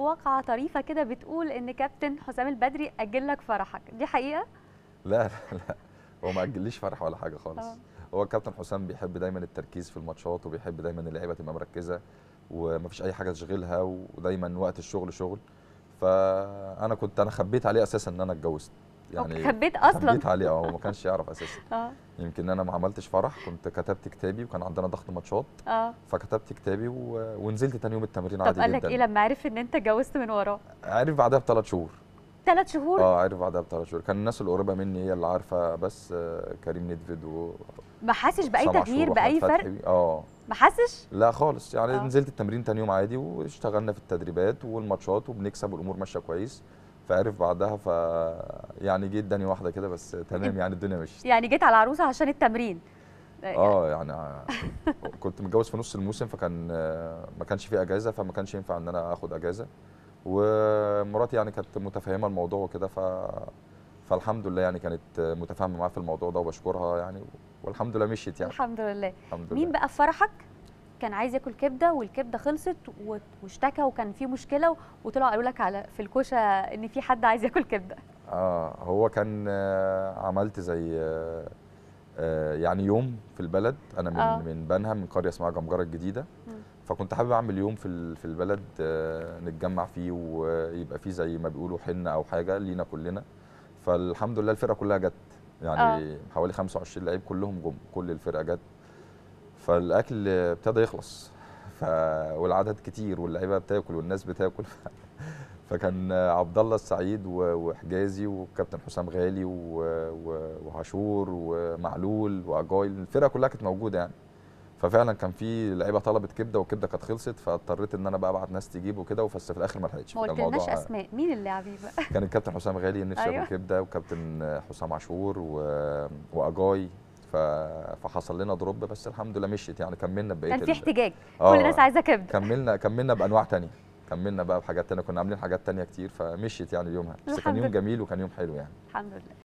واقعه طريفه كده بتقول ان كابتن حسام البدري اجل لك فرحك دي حقيقه لا لا, لا. هو ما اجليش فرح ولا حاجه خالص أوه. هو الكابتن حسام بيحب دايما التركيز في الماتشات وبيحب دايما اللعيبه تبقى مركزه ومفيش اي حاجه تشغلها ودايما وقت الشغل شغل فانا كنت انا خبيت عليه اساسا ان انا اتجوزت يعني خبيت اصلا خبيت عليه اه ما كانش يعرف اساسا اه يمكن انا ما عملتش فرح كنت كتبت كتابي وكان عندنا ضغط ماتشات اه فكتبت كتابي و... ونزلت تاني يوم التمرين عادي جدا طب قال لك ايه لما عرف ان انت اتجوزت من وراه؟ عرف بعدها بثلاث شهور ثلاث شهور؟ اه عرف بعدها بثلاث شهور كان الناس القريبه مني هي اللي عارفه بس آه، كريم ندفد و ما حاسش باي تغيير باي فرق؟ اه ما حاسش؟ لا خالص يعني أوه. نزلت التمرين تاني يوم عادي واشتغلنا في التدريبات والماتشات وبنكسب والامور ماشيه كويس فعرف بعدها ف يعني جيت داني واحده كده بس تمام يعني الدنيا مشيت يعني جيت على عروسه عشان التمرين اه يعني كنت متجوز في نص الموسم فكان آه، ما كانش في اجازه فما كانش ينفع ان انا اخد اجازه ومراتي يعني كانت متفاهمة الموضوع وكده ف فالحمد لله يعني كانت متفاهمه معايا في الموضوع ده وبشكرها يعني والحمد لله مشيت يعني الحمد لله الحمد لله. مين بقى في فرحك كان عايز ياكل كبده والكبده خلصت واشتكى وكان في مشكله وطلعوا قالوا لك على في الكوشه ان في حد عايز ياكل كبده اه هو كان آه، عملت زي آه، آه، يعني يوم في البلد انا من آه. من بنها من قريه اسمها جمجره الجديده فكنت حابب اعمل يوم في في البلد نتجمع فيه ويبقى فيه زي ما بيقولوا حنه او حاجه لينا كلنا فالحمد لله الفرقه كلها جت يعني آه. حوالي 25 لعيب كلهم جم كل الفرقه جت فالاكل ابتدى يخلص ف... والعدد كتير واللعيبه بتاكل والناس بتاكل ف... فكان عبد الله السعيد وحجازي والكابتن حسام غالي وعاشور ومعلول واجايل الفرقه كلها كانت موجوده يعني ففعلا كان في لعيبه طلبت كبده والكبده كانت خلصت فاضطريت ان انا بقى ابعت ناس تجيب وكده بس في الاخر ما لحقتش ما قلتلناش اسماء مين اللاعبين بقى كان الكابتن حسام غالي نفسي أيوه. كبده وكابتن حسام عاشور واجاي ف... فحصل لنا دروب بس الحمد لله مشيت يعني كملنا بقيه كان في احتجاج آه. كل الناس عايزه كبده كملنا كملنا بانواع ثانيه كملنا بقى بحاجات تانية كنا عاملين حاجات تانية كتير فمشيت يعني يومها بس كان يوم جميل وكان يوم حلو يعني الحمد لله